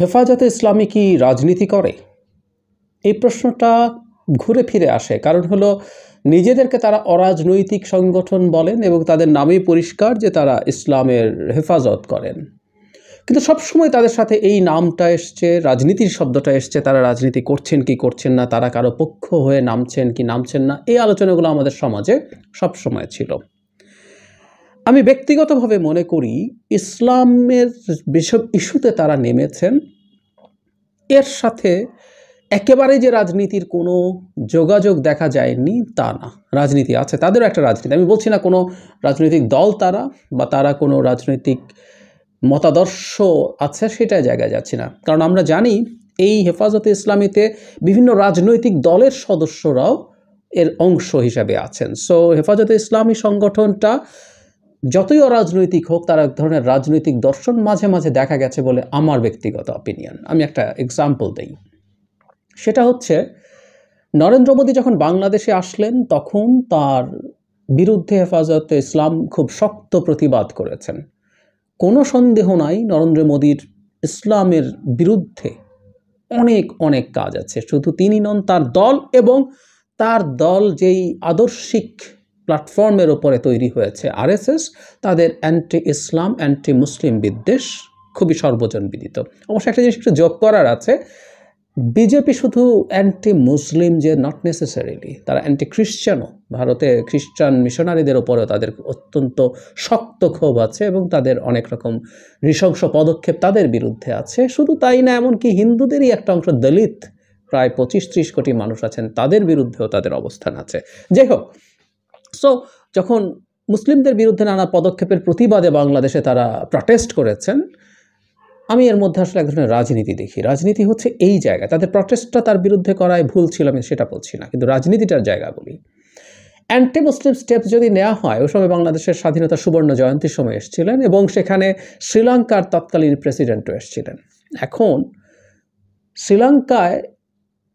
হেফাজতে ইসলামী কি রাজনীতি করে এই প্রশ্নটা ঘুরে ফিরে আসে কারণ হলো নিজেদেরকে তারা অরাজনৈতিক সংগঠন বলেন এবং তাদের নামেই পরিষ্কার যে তারা ইসলামের হেফাজত করেন কিন্তু সবসময় তাদের সাথে এই নামটা এসছে রাজনীতির শব্দটা এসছে তারা রাজনীতি করছেন কি করছেন না তারা কারো পক্ষ হয়ে নামছেন কি নামছেন না এই আলোচনাগুলো আমাদের সমাজে সবসময় ছিল আমি ব্যক্তিগতভাবে মনে করি ইসলামের যেসব ইস্যুতে তারা নেমেছেন এর সাথে একেবারে যে রাজনীতির কোনো যোগাযোগ দেখা যায়নি তা না রাজনীতি আছে তাদেরও একটা রাজনীতি আমি বলছি না কোনো রাজনৈতিক দল তারা বা তারা কোনো রাজনৈতিক মতাদর্শ আছে সেটাই জায়গায় যাচ্ছি না কারণ আমরা জানি এই হেফাজতে ইসলামীতে বিভিন্ন রাজনৈতিক দলের সদস্যরাও এর অংশ হিসাবে আছেন সো হেফাজতে ইসলামী সংগঠনটা যতই অরাজনৈতিক হোক তার এক ধরনের রাজনৈতিক দর্শন মাঝে মাঝে দেখা গেছে বলে আমার ব্যক্তিগত অপিনিয়ন আমি একটা এক্সাম্পল দেই সেটা হচ্ছে নরেন্দ্র মোদী যখন বাংলাদেশে আসলেন তখন তার বিরুদ্ধে হেফাজতে ইসলাম খুব শক্ত প্রতিবাদ করেছেন কোনো সন্দেহ নাই নরেন্দ্র মোদীর ইসলামের বিরুদ্ধে অনেক অনেক কাজ আছে শুধু তিনি নন তার দল এবং তার দল যেই আদর্শিক প্ল্যাটফর্মের ওপরে তৈরি হয়েছে আরএসএস তাদের অ্যান্টি ইসলাম অ্যান্টি মুসলিম বিদ্বেষ খুবই সর্বজন বিদিত অবশ্য একটা জিনিস একটু যোগ করার আছে বিজেপি শুধু অ্যান্টি মুসলিম যে নট নেসেসারিলি তারা অ্যান্টি খ্রিশ্চানও ভারতে খ্রিস্টান মিশনারিদের ওপরেও তাদের অত্যন্ত শক্ত ক্ষোভ আছে এবং তাদের অনেক রকম নৃশংস পদক্ষেপ তাদের বিরুদ্ধে আছে শুধু তাই না এমনকি হিন্দুদেরই একটা অংশ দলিত প্রায় পঁচিশ ত্রিশ কোটি মানুষ আছেন তাদের বিরুদ্ধেও তাদের অবস্থান আছে যাই হোক সো যখন মুসলিমদের বিরুদ্ধে নানা পদক্ষেপের প্রতিবাদে বাংলাদেশে তারা প্রটেস্ট করেছেন আমি এর মধ্যে আসলে এক ধরনের রাজনীতি দেখি রাজনীতি হচ্ছে এই জায়গায় তাদের প্রটেস্টটা তার বিরুদ্ধে করায় ভুল ছিল আমি সেটা বলছি না কিন্তু রাজনীতিটার জায়গা বলি অ্যান্টি মুসলিম স্টেপ যদি নেওয়া হয় ওই সময় বাংলাদেশের স্বাধীনতা সুবর্ণ জয়ন্তীর সময় এসেছিলেন এবং সেখানে শ্রীলঙ্কার তৎকালীন প্রেসিডেন্টও এসেছিলেন এখন শ্রীলঙ্কায়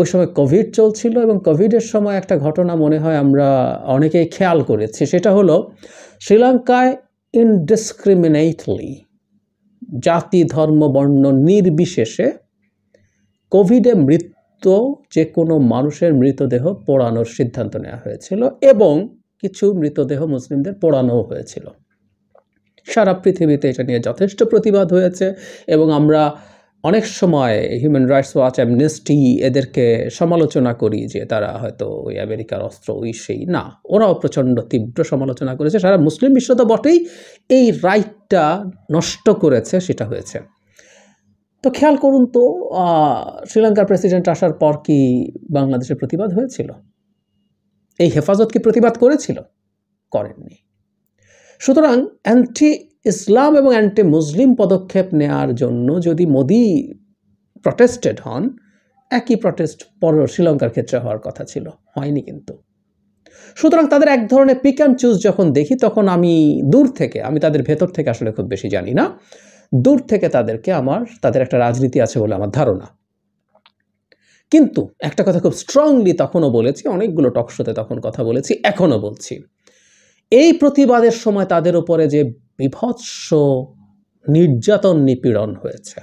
ওই সময় কোভিড চলছিল এবং কোভিডের সময় একটা ঘটনা মনে হয় আমরা অনেকেই খেয়াল করেছি সেটা হলো শ্রীলঙ্কায় ইনডিসক্রিমিনেটলি জাতি ধর্ম বর্ণ নির্বিশেষে কোভিডে মৃত্যু যে কোনো মানুষের মৃতদেহ পোড়ানোর সিদ্ধান্ত নেওয়া হয়েছিল এবং কিছু মৃতদেহ মুসলিমদের পোড়ানোও হয়েছিল সারা পৃথিবীতে এটা নিয়ে যথেষ্ট প্রতিবাদ হয়েছে এবং আমরা অনেক সময় হিউম্যান রাইটস ওয়াচ অ্যামনেস্টি এদেরকে সমালোচনা করি যে তারা হয়তো ওই আমেরিকার অস্ত্র ওই সেই না ওরাও প্রচণ্ড তীব্র সমালোচনা করেছে সারা মুসলিম বিশ্ব তো বটেই এই রাইটটা নষ্ট করেছে সেটা হয়েছে তো খেয়াল করুন তো শ্রীলঙ্কার প্রেসিডেন্ট আসার পর কি বাংলাদেশের প্রতিবাদ হয়েছিল এই হেফাজত কি প্রতিবাদ করেছিল করেননি সুতরাং অ্যান্টি ইসলাম এবং অ্যান্টি মুসলিম পদক্ষেপ নেওয়ার জন্য যদি মোদি প্রটেস্টেড হন একই প্রটেস্ট পর শ্রীলঙ্কার ক্ষেত্রে হওয়ার কথা ছিল হয়নি কিন্তু সুতরাং তাদের এক ধরনের পিক অ্যান্ড চুজ যখন দেখি তখন আমি দূর থেকে আমি তাদের ভেতর থেকে আসলে খুব বেশি জানি না দূর থেকে তাদেরকে আমার তাদের একটা রাজনীতি আছে বলে আমার ধারণা কিন্তু একটা কথা খুব স্ট্রংলি তখনও বলেছি অনেকগুলো টকশোতে তখন কথা বলেছি এখনও বলছি এই প্রতিবাদের সময় তাদের উপরে যে বিভৎস নির্যাতন নিপীড়ন হয়েছে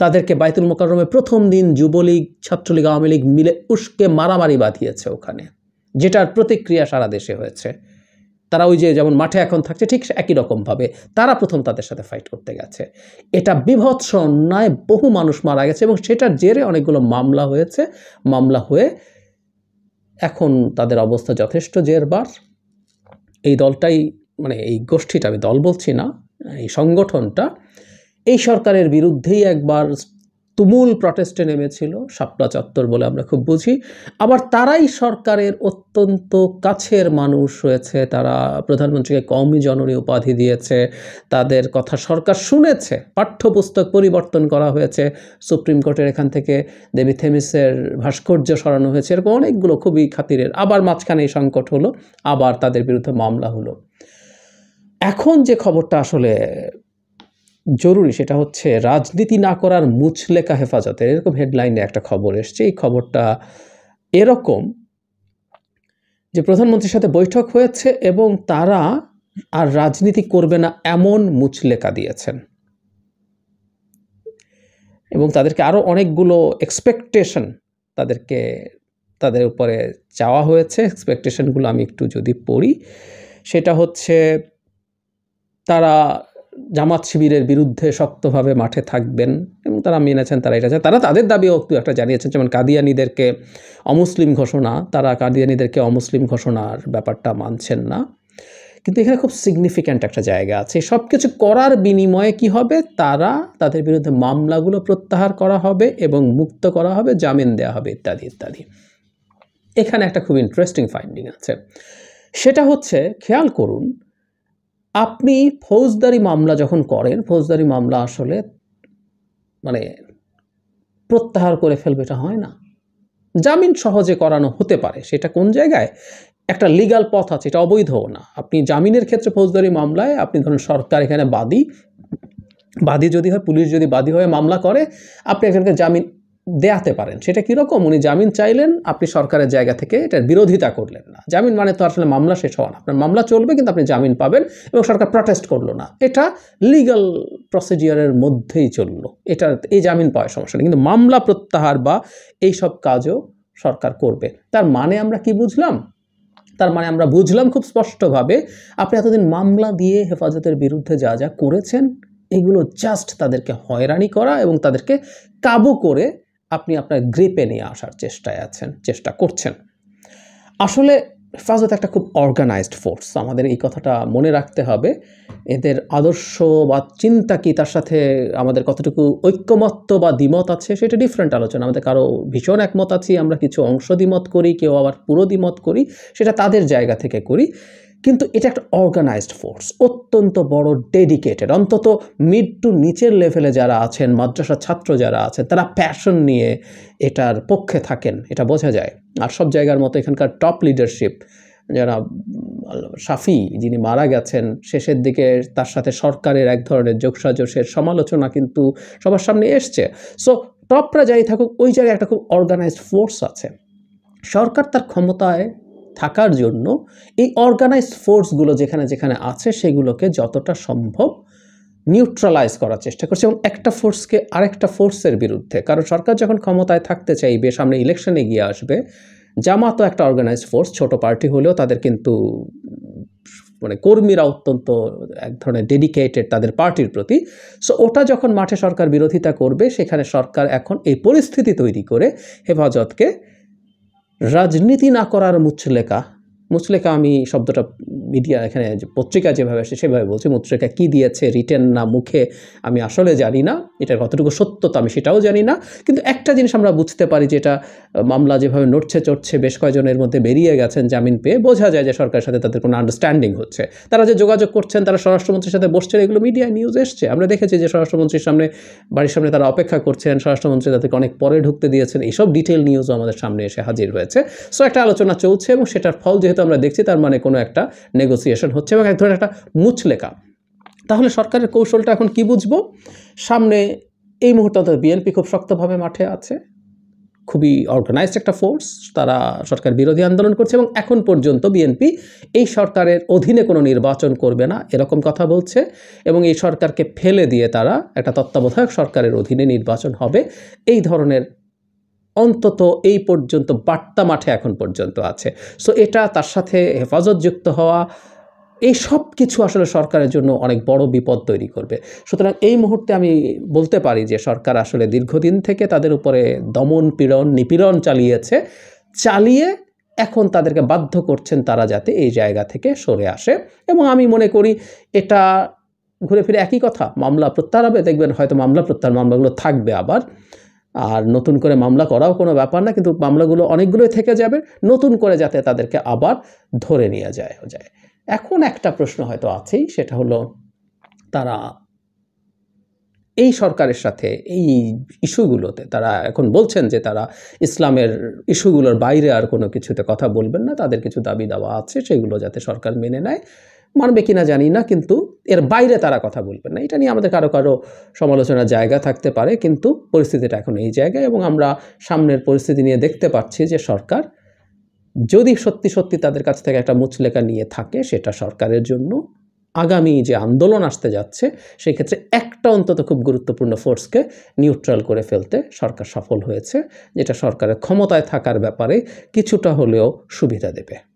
তাদেরকে বাইতুল মোকারমে প্রথম দিন যুবলীগ ছাত্রলীগ আওয়ামী লীগ মিলে উস্কে মারামারি বাঁধিয়েছে ওখানে যেটার প্রতিক্রিয়া সারা দেশে হয়েছে তারা ওই যে যেমন মাঠে এখন থাকছে ঠিক একই রকমভাবে তারা প্রথম তাদের সাথে ফাইট করতে গেছে এটা বিভৎস অন্যায় বহু মানুষ মারা গেছে এবং সেটার জেরে অনেকগুলো মামলা হয়েছে মামলা হয়ে এখন তাদের অবস্থা যথেষ্ট জেরবার এই দলটাই মানে এই গোষ্ঠীটা আমি দল বলছি না এই সংগঠনটা এই সরকারের বিরুদ্ধেই একবার তুমুল প্রটেস্টে নেমেছিল শাপলা চত্বর বলে আমরা খুব বুঝি আবার তারাই সরকারের অত্যন্ত কাছের মানুষ হয়েছে তারা প্রধানমন্ত্রীকে কমই জননী উপাধি দিয়েছে তাদের কথা সরকার শুনেছে পাঠ্যপুস্তক পরিবর্তন করা হয়েছে সুপ্রিম কোর্টের এখান থেকে দেবী থেমিসের ভাস্কর্য সরানো হয়েছে এরকম অনেকগুলো খুবই খাতিরের আবার মাঝখানে এই সংকট হলো আবার তাদের বিরুদ্ধে মামলা হলো এখন যে খবরটা আসলে জরুরি সেটা হচ্ছে রাজনীতি না করার মুচলেখা হেফাজতে এরকম হেডলাইনে একটা খবর এসছে এই খবরটা এরকম যে প্রধানমন্ত্রীর সাথে বৈঠক হয়েছে এবং তারা আর রাজনীতি করবে না এমন মুচলেখা দিয়েছেন এবং তাদেরকে আরও অনেকগুলো এক্সপেকটেশন তাদেরকে তাদের উপরে চাওয়া হয়েছে এক্সপেকটেশনগুলো আমি একটু যদি পড়ি সেটা হচ্ছে তারা জামাত শিবিরের বিরুদ্ধে শক্তভাবে মাঠে থাকবেন এবং তারা মেনেছেন তারা এটা তারা তাদের দাবিও একটু একটা জানিয়েছেন যেমন কাদিয়ানিদেরকে অমুসলিম ঘোষণা তারা কাদিয়ানিদেরকে অমুসলিম ঘোষণার ব্যাপারটা মানছেন না কিন্তু এখানে খুব সিগনিফিক্যান্ট একটা জায়গা আছে সব কিছু করার বিনিময়ে কি হবে তারা তাদের বিরুদ্ধে মামলাগুলো প্রত্যাহার করা হবে এবং মুক্ত করা হবে জামিন দেওয়া হবে ইত্যাদি ইত্যাদি এখানে একটা খুব ইন্টারেস্টিং ফাইন্ডিং আছে সেটা হচ্ছে খেয়াল করুন আপনি ফৌজদারি মামলা যখন করেন ফৌজদারি মামলা আসলে মানে প্রত্যাহার করে ফেলবে এটা হয় না জামিন সহজে করানো হতে পারে সেটা কোন জায়গায় একটা লিগাল পথ আছে এটা অবৈধও না আপনি জামিনের ক্ষেত্রে ফৌজদারি মামলায় আপনি ধরুন সরকার এখানে বাদী বাদী যদি হয় পুলিশ যদি বাদী হয়ে মামলা করে আপনি একজনকে জামিন দেয়াতে পারেন সেটা কীরকম উনি জামিন চাইলেন আপনি সরকারের জায়গা থেকে এটার বিরোধিতা করলেন না জামিন মানে তো আসলে মামলা শেষ হওয়া না আপনার মামলা চলবে কিন্তু আপনি জামিন পাবেন এবং সরকার প্রটেস্ট করলো না এটা লিগাল প্রসিডিয়ারের মধ্যেই চললো এটা এই জামিন পাওয়ার সমস্যা নেই কিন্তু মামলা প্রত্যাহার বা এই সব কাজও সরকার করবে তার মানে আমরা কি বুঝলাম তার মানে আমরা বুঝলাম খুব স্পষ্টভাবে আপনি এতদিন মামলা দিয়ে হেফাজতের বিরুদ্ধে যা যা করেছেন এগুলো জাস্ট তাদেরকে হয়রানি করা এবং তাদেরকে কাবু করে আপনি আপনার গ্রিপে নিয়ে আসার চেষ্টায় আছেন চেষ্টা করছেন আসলে হেফাজত একটা খুব অর্গানাইজড ফোর্স আমাদের এই কথাটা মনে রাখতে হবে এদের আদর্শ বা চিন্তা কি তার সাথে আমাদের কতটুকু ঐক্যমত্য বা দ্বিমত আছে সেটা ডিফারেন্ট আলোচনা আমাদের কারো ভীষণ একমত আছি আমরা কিছু অংশ দ্বিমত করি কেউ আবার পুরো দ্বিমত করি সেটা তাদের জায়গা থেকে করি কিন্তু এটা একটা অর্গানাইজড ফোর্স অত্যন্ত বড় ডেডিকেটেড অন্তত মিড টু নিচের লেভেলে যারা আছেন মাদ্রাসা ছাত্র যারা আছেন তারা প্যাশন নিয়ে এটার পক্ষে থাকেন এটা বোঝা যায় আর সব জায়গার মতো এখানকার টপ লিডারশিপ যারা সাফি যিনি মারা গেছেন শেষের দিকে তার সাথে সরকারের এক ধরনের যোগসাজসের সমালোচনা কিন্তু সবার সামনে এসছে সো টপরা যাই থাকুক ওই জায়গায় একটা খুব অর্গানাইজড ফোর্স আছে সরকার তার ক্ষমতায় থাকার জন্য এই অর্গানাইজড ফোর্সগুলো যেখানে যেখানে আছে সেগুলোকে যতটা সম্ভব নিউট্রালাইজ করার চেষ্টা করছে এবং একটা ফোর্সকে আরেকটা ফোর্সের বিরুদ্ধে কারণ সরকার যখন ক্ষমতায় থাকতে চাইবে সামনে ইলেকশনে গিয়ে আসবে জামাতও একটা অর্গানাইজ ফোর্স ছোট পার্টি হলেও তাদের কিন্তু মানে কর্মীরা অত্যন্ত এক ধরনের ডেডিকেটেড তাদের পার্টির প্রতি সো ওটা যখন মাঠে সরকার বিরোধিতা করবে সেখানে সরকার এখন এই পরিস্থিতি তৈরি করে হেফাজতকে রাজনীতি না করার মুচলেকা মুচলেখা আমি শব্দটা মিডিয়া এখানে যে পত্রিকা যেভাবে আসে সেভাবে বলছি পত্রিকা কী দিয়েছে রিটেন না মুখে আমি আসলে জানি না এটার কতটুকু সত্যতা আমি সেটাও জানি না কিন্তু একটা জিনিস আমরা বুঝতে পারি যে এটা মামলা যেভাবে নড়ছে চড়ছে বেশ কয়জনের মধ্যে বেরিয়ে গেছেন জামিন পেয়ে বোঝা যায় যে সরকারের সাথে তাদের কোনো আন্ডারস্ট্যান্ডিং হচ্ছে তারা যে যোগাযোগ করছেন তারা স্বরাষ্ট্রমন্ত্রীর সাথে বসছেন এগুলো মিডিয়ায় নিউজ এসছে আমরা দেখেছি যে স্বরাষ্ট্রমন্ত্রীর সামনে বাড়ির সামনে তারা অপেক্ষা করছেন স্বরাষ্ট্রমন্ত্রী তাদেরকে অনেক পরে ঢুকতে দিয়েছেন এইসব ডিটেল নিউজও আমাদের সামনে এসে হাজির হয়েছে সো একটা আলোচনা চলছে এবং সেটার ফল যেহেতু আমরা দেখছি তার মানে কোনো একটা নেগোসিয়েশন হচ্ছে এবং এক ধরনের একটা মুচলেকা তাহলে সরকারের কৌশলটা এখন কি বুঝবো সামনে এই মুহূর্তে অন্তত বিএনপি খুব শক্তভাবে মাঠে আছে খুবই অর্গানাইজড একটা ফোর্স তারা সরকার বিরোধী আন্দোলন করছে এবং এখন পর্যন্ত বিএনপি এই সরকারের অধীনে কোনো নির্বাচন করবে না এরকম কথা বলছে এবং এই সরকারকে ফেলে দিয়ে তারা একটা তত্ত্বাবধায়ক সরকারের অধীনে নির্বাচন হবে এই ধরনের অন্তত এই পর্যন্ত বার্তা মাঠে এখন পর্যন্ত আছে সো এটা তার সাথে হেফাজত যুক্ত হওয়া এই সব কিছু আসলে সরকারের জন্য অনেক বড় বিপদ তৈরি করবে সুতরাং এই মুহূর্তে আমি বলতে পারি যে সরকার আসলে দীর্ঘদিন থেকে তাদের উপরে দমন পীড়ন নিপীড়ন চালিয়েছে চালিয়ে এখন তাদেরকে বাধ্য করছেন তারা যাতে এই জায়গা থেকে সরে আসে এবং আমি মনে করি এটা ঘুরে ফিরে একই কথা মামলা প্রত্যাহার হবে দেখবেন হয়তো মামলা প্রত্যাহার মামলাগুলো থাকবে আবার আর নতুন করে মামলা করাও কোনো ব্যাপার না কিন্তু মামলাগুলো অনেকগুলোই থেকে যাবে নতুন করে যাতে তাদেরকে আবার ধরে নিয়ে যায় যায় এখন একটা প্রশ্ন হয়তো আছেই সেটা হলো তারা এই সরকারের সাথে এই ইস্যুগুলোতে তারা এখন বলছেন যে তারা ইসলামের ইস্যুগুলোর বাইরে আর কোনো কিছুতে কথা বলবেন না তাদের কিছু দাবি দাওয়া আছে সেগুলো যাতে সরকার মেনে নেয় মানবে কিনা জানি না কিন্তু এর বাইরে তারা কথা বলবেন না এটা নিয়ে আমাদের কারো কারো সমালোচনার জায়গা থাকতে পারে কিন্তু পরিস্থিতিটা এখন এই জায়গায় এবং আমরা সামনের পরিস্থিতি নিয়ে দেখতে পাচ্ছি যে সরকার যদি সত্যি সত্যি তাদের কাছ থেকে একটা মুচলেখা নিয়ে থাকে সেটা সরকারের জন্য আগামী যে আন্দোলন আসতে যাচ্ছে সেই ক্ষেত্রে একটা অন্তত খুব গুরুত্বপূর্ণ ফোর্সকে নিউট্রাল করে ফেলতে সরকার সফল হয়েছে যেটা সরকারের ক্ষমতায় থাকার ব্যাপারে কিছুটা হলেও সুবিধা দেবে